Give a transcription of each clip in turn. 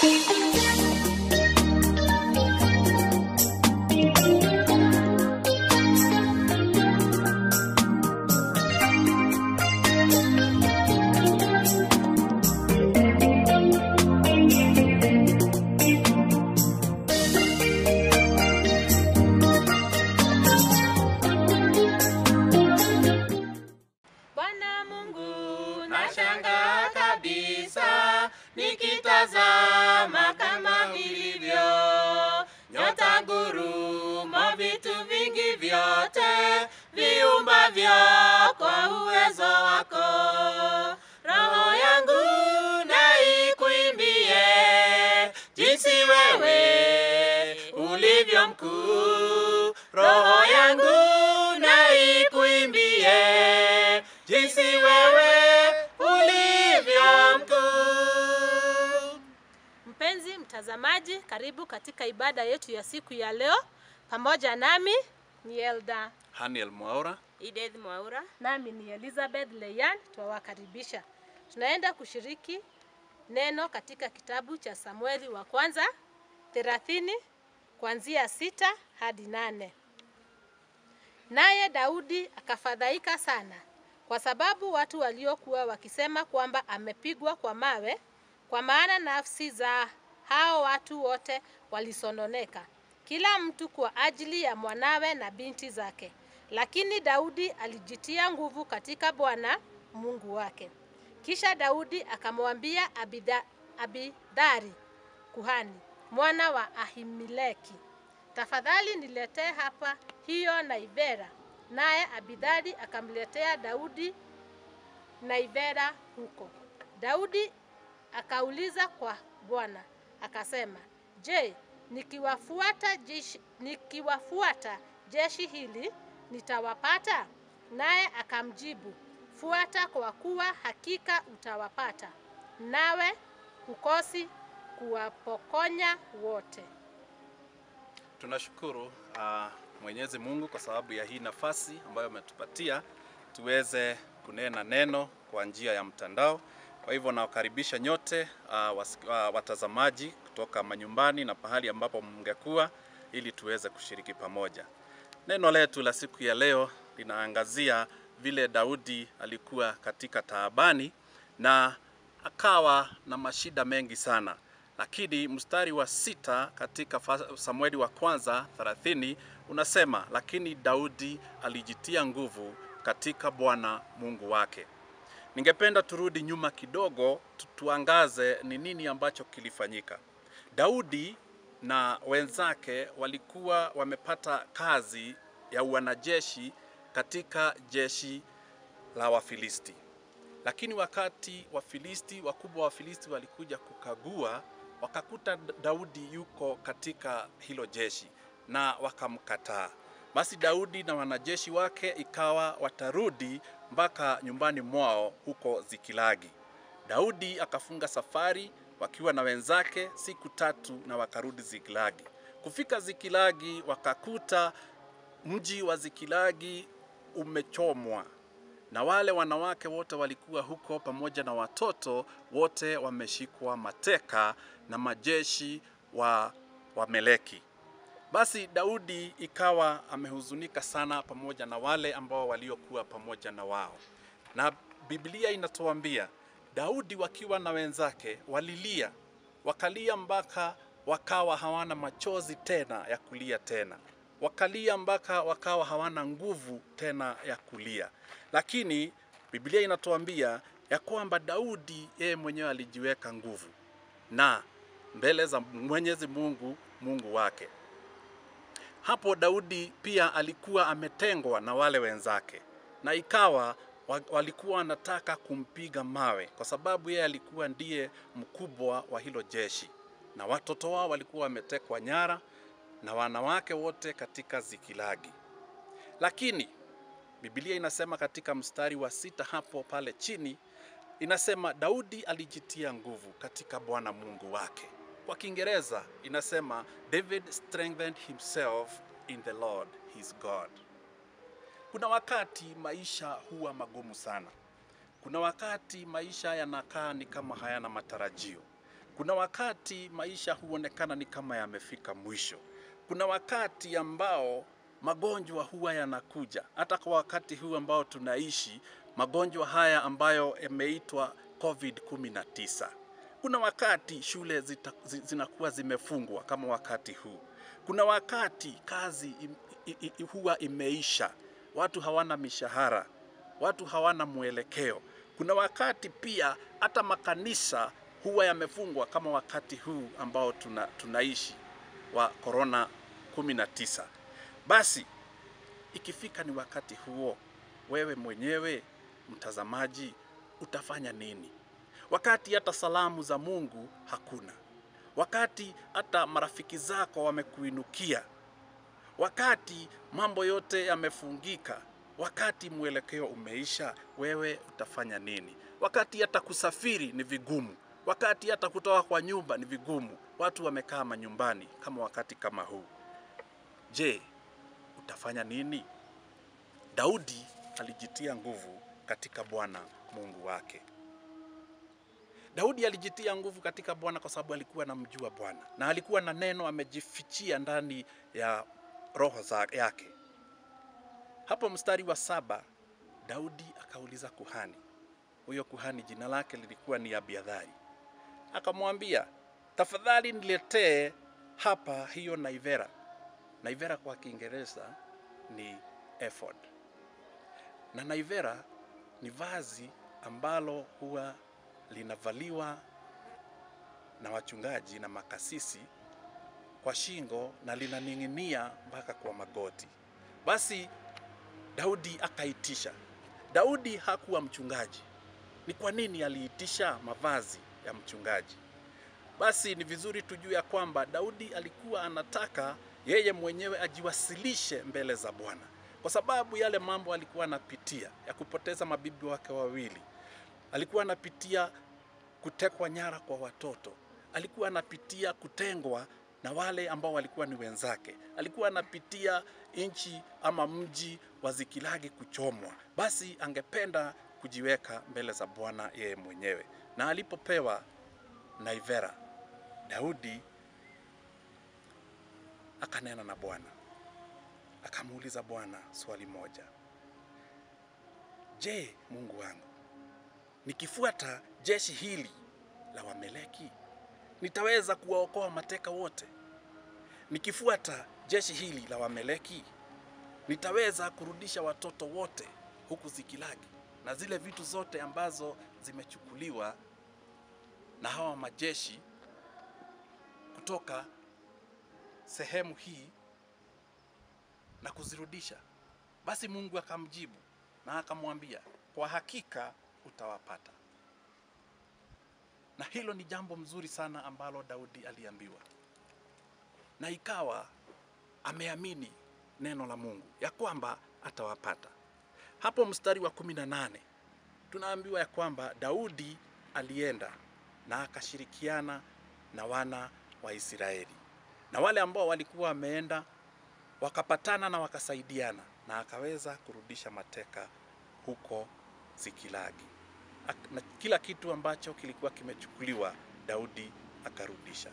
Thank you. nikitazama kama ilivyo nyota, ngurumo, vitu vingi vyote viumbavyo kwa uwezo wako. Roho yangu naikuimbie jinsi wewe ulivyo mkuu, roho yangu mtazamaji, karibu katika ibada yetu ya siku ya leo. Pamoja nami ni Elda Haniel Mwaura, Edith Mwaura, nami ni Elizabeth Leyan. Twawakaribisha, tunaenda kushiriki neno katika kitabu cha Samueli wa kwanza 30 kuanzia sita hadi nane. Naye Daudi akafadhaika sana kwa sababu watu waliokuwa wakisema kwamba amepigwa kwa mawe, kwa maana nafsi za hao watu wote walisononeka, kila mtu kwa ajili ya mwanawe na binti zake. Lakini Daudi alijitia nguvu katika Bwana Mungu wake. Kisha Daudi akamwambia Abidhari kuhani mwana wa Ahimeleki, tafadhali niletee hapa hiyo naivera. Naye Abidhari akamletea Daudi naivera huko. Daudi akauliza kwa Bwana, akasema, je, nikiwafuata jeshi, nikiwafuata jeshi hili nitawapata? Naye akamjibu, fuata kwa kuwa hakika utawapata, nawe hukosi kuwapokonya wote. Tunashukuru uh, Mwenyezi Mungu kwa sababu ya hii nafasi ambayo ametupatia tuweze kunena neno kwa njia ya mtandao. Kwa hivyo nawakaribisha nyote uh, was, uh, watazamaji kutoka manyumbani na pahali ambapo mngekuwa ili tuweze kushiriki pamoja. Neno letu la siku ya leo linaangazia vile Daudi alikuwa katika taabani na akawa na mashida mengi sana, lakini mstari wa sita katika Samueli wa kwanza 30 unasema, lakini Daudi alijitia nguvu katika Bwana Mungu wake. Ningependa turudi nyuma kidogo, tuangaze ni nini ambacho kilifanyika. Daudi na wenzake walikuwa wamepata kazi ya wanajeshi katika jeshi la Wafilisti, lakini wakati Wafilisti wakubwa Wafilisti walikuja kukagua, wakakuta Daudi yuko katika hilo jeshi na wakamkataa. Basi Daudi na wanajeshi wake ikawa watarudi mpaka nyumbani mwao huko Zikilagi. Daudi akafunga safari wakiwa na wenzake siku tatu, na wakarudi Zikilagi. Kufika Zikilagi, wakakuta mji wa Zikilagi umechomwa na wale wanawake wote walikuwa huko pamoja na watoto wote wameshikwa mateka na majeshi wa Wameleki. Basi Daudi ikawa amehuzunika sana pamoja na wale ambao waliokuwa pamoja na wao, na Biblia inatuambia Daudi wakiwa na wenzake walilia, wakalia mpaka wakawa hawana machozi tena ya kulia tena, wakalia mpaka wakawa hawana nguvu tena ya kulia. Lakini Biblia inatuambia ya kwamba Daudi yeye mwenyewe alijiweka nguvu na mbele za Mwenyezi Mungu Mungu wake. Hapo Daudi pia alikuwa ametengwa na wale wenzake, na ikawa walikuwa wanataka kumpiga mawe kwa sababu yeye alikuwa ndiye mkubwa wa hilo jeshi, na watoto wao walikuwa wametekwa nyara na wanawake wote katika Zikilagi. Lakini Biblia inasema katika mstari wa sita hapo pale chini inasema Daudi alijitia nguvu katika Bwana Mungu wake. Kwa Kiingereza inasema David strengthened himself in the Lord his God. Kuna wakati maisha huwa magumu sana. Kuna wakati maisha yanakaa ni kama hayana matarajio. Kuna wakati maisha huonekana ni kama yamefika mwisho. Kuna wakati ambao magonjwa huwa yanakuja. Hata kwa wakati huu ambao tunaishi, magonjwa haya ambayo yameitwa COVID-19. Kuna wakati shule zita, zinakuwa zimefungwa kama wakati huu. Kuna wakati kazi im, i, i, huwa imeisha, watu hawana mishahara, watu hawana mwelekeo. Kuna wakati pia hata makanisa huwa yamefungwa kama wakati huu ambao tuna, tunaishi wa korona 19. Basi ikifika ni wakati huo, wewe mwenyewe mtazamaji utafanya nini? wakati hata salamu za Mungu hakuna, wakati hata marafiki zako wamekuinukia, wakati mambo yote yamefungika, wakati mwelekeo umeisha, wewe utafanya nini? Wakati hata kusafiri ni vigumu, wakati hata kutoka kwa nyumba ni vigumu, watu wamekaa manyumbani kama wakati kama huu, je, utafanya nini? Daudi alijitia nguvu katika Bwana Mungu wake. Daudi alijitia nguvu katika Bwana kwa sababu alikuwa anamjua Bwana na alikuwa na neno amejifichia ndani ya roho yake. Hapo mstari wa saba Daudi akauliza kuhani huyo, kuhani jina lake lilikuwa ni Abiathari, akamwambia tafadhali niletee hapa hiyo naivera. Naivera kwa Kiingereza ni ephod, na naivera ni vazi ambalo huwa linavaliwa na wachungaji na makasisi kwa shingo na linaning'inia mpaka kwa magoti. Basi Daudi akaitisha. Daudi hakuwa mchungaji. Ni kwa nini aliitisha mavazi ya mchungaji? Basi ni vizuri tujue ya kwamba Daudi alikuwa anataka yeye mwenyewe ajiwasilishe mbele za Bwana, kwa sababu yale mambo alikuwa anapitia ya kupoteza mabibi wake wawili alikuwa anapitia kutekwa nyara kwa watoto, alikuwa anapitia kutengwa na wale ambao walikuwa ni wenzake. Alikuwa anapitia nchi ama mji wa Zikilagi kuchomwa. Basi angependa kujiweka mbele za Bwana yeye mwenyewe, na alipopewa naivera, Daudi akanena na Bwana, akamuuliza Bwana swali moja, je, Mungu wangu nikifuata jeshi hili la Wameleki nitaweza kuwaokoa mateka wote. Nikifuata jeshi hili la Wameleki nitaweza kurudisha watoto wote huku Zikilagi na zile vitu zote ambazo zimechukuliwa na hawa majeshi kutoka sehemu hii na kuzirudisha. Basi Mungu akamjibu na akamwambia, kwa hakika utawapata. Na hilo ni jambo mzuri sana ambalo Daudi aliambiwa, na ikawa ameamini neno la Mungu ya kwamba atawapata. Hapo mstari wa kumi na nane tunaambiwa ya kwamba Daudi alienda na akashirikiana na wana wa Israeli na wale ambao walikuwa wameenda wakapatana na wakasaidiana na akaweza kurudisha mateka huko Sikilagi na kila kitu ambacho kilikuwa kimechukuliwa Daudi akarudisha.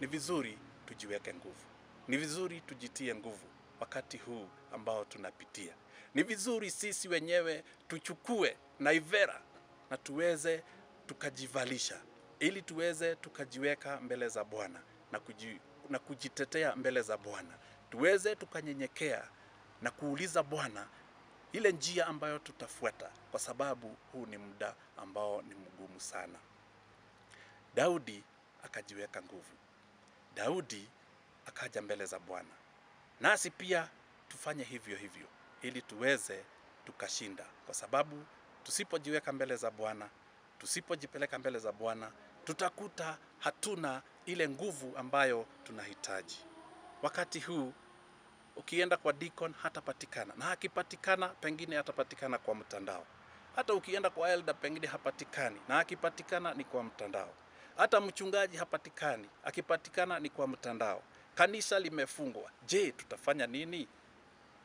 Ni vizuri tujiweke nguvu, ni vizuri tujitie nguvu wakati huu ambao tunapitia. Ni vizuri sisi wenyewe tuchukue naivera na tuweze tukajivalisha, ili tuweze tukajiweka mbele za Bwana na, kuji, na kujitetea mbele za Bwana, tuweze tukanyenyekea na kuuliza Bwana ile njia ambayo tutafuata, kwa sababu huu ni muda ambao ni mgumu sana. Daudi akajiweka nguvu, Daudi akaja mbele za Bwana, nasi pia tufanye hivyo hivyo ili tuweze tukashinda, kwa sababu tusipojiweka mbele za Bwana, tusipojipeleka mbele za Bwana, tutakuta hatuna ile nguvu ambayo tunahitaji. Wakati huu ukienda kwa Deacon hatapatikana, na akipatikana pengine hatapatikana kwa mtandao. Hata ukienda kwa elder pengine hapatikani, na akipatikana ni kwa mtandao. Hata mchungaji hapatikani, akipatikana ni kwa mtandao. Kanisa limefungwa. Je, tutafanya nini?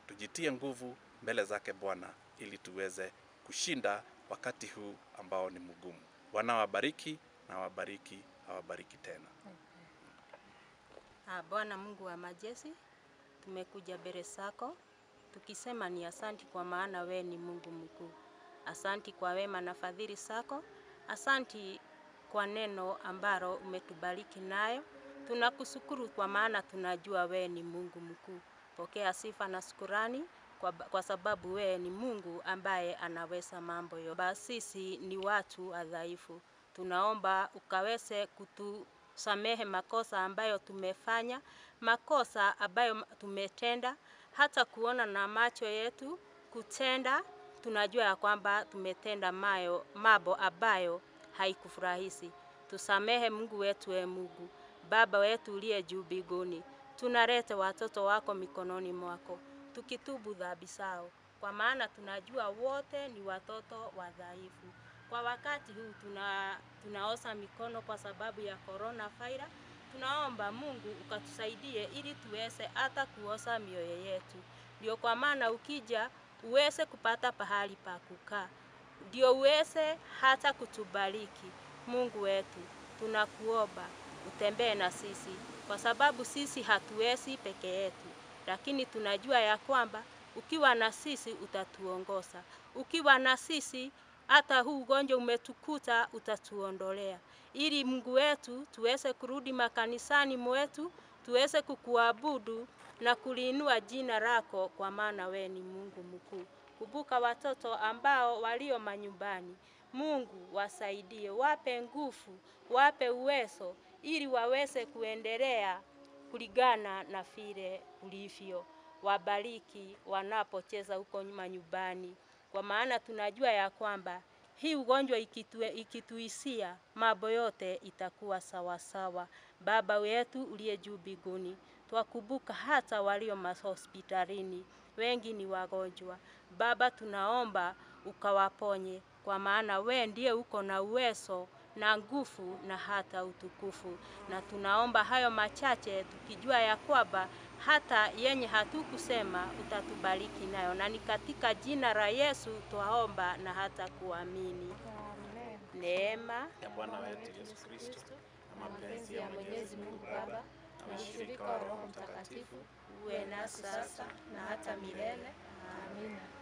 Tujitie nguvu mbele zake Bwana ili tuweze kushinda wakati huu ambao ni mgumu. Bwana wabariki na wabariki awabariki tena. Okay. Ah, Bwana Mungu wa majeshi tumekuja mbele zako tukisema ni asanti, kwa maana we ni Mungu mkuu. Asanti kwa wema na fadhili zako, asanti kwa neno ambalo umetubariki nayo. Tunakushukuru kwa maana tunajua we ni Mungu mkuu. Pokea sifa na shukurani kwa, kwa sababu we ni Mungu ambaye anaweza mambo yote. sisi ni watu adhaifu tunaomba ukaweze kutusamehe makosa ambayo tumefanya makosa ambayo tumetenda, hata kuona na macho yetu kutenda, tunajua ya kwamba tumetenda mayo mambo ambayo haikufurahisi. Tusamehe Mungu wetu, e Mungu Baba wetu uliye juu mbinguni, tunarete watoto wako mikononi mwako, tukitubu dhambi zao, kwa maana tunajua wote ni watoto wadhaifu. Kwa wakati huu tuna, tunaosa mikono kwa sababu ya corona virus tunaomba Mungu ukatusaidie ili tuweze hata kuosa mioyo yetu, ndio kwa maana ukija uweze kupata pahali pa kukaa, ndio uweze hata kutubariki. Mungu wetu, tunakuomba utembee na sisi, kwa sababu sisi hatuwezi peke yetu, lakini tunajua ya kwamba ukiwa na sisi utatuongoza, ukiwa na sisi hata huu ugonjwa umetukuta utatuondolea, ili Mungu wetu tuweze kurudi makanisani mwetu, tuweze kukuabudu na kuliinua jina lako, kwa maana we ni Mungu mkuu. Kumbuka watoto ambao walio manyumbani. Mungu wasaidie, wape nguvu, wape uwezo, ili waweze kuendelea kulingana na vile ulivyo. Wabariki wanapocheza huko manyumbani kwa maana tunajua ya kwamba hii ugonjwa ikitue, ikituisia mambo yote itakuwa sawasawa. Baba wetu uliye juu mbinguni, twakumbuka hata walio mahospitalini, wengi ni wagonjwa. Baba, tunaomba ukawaponye, kwa maana we ndiye uko na uwezo na nguvu na hata utukufu, na tunaomba hayo machache tukijua ya kwamba hata yenye hatukusema utatubariki nayo, na ni katika jina la Yesu twaomba na hata kuamini. Neema ya Bwana wetu Yesu Kristo na mapenzi ya Mwenyezi Mungu Baba na ushirika wa Roho Mtakatifu uwe nasi sasa na hata milele. Amina.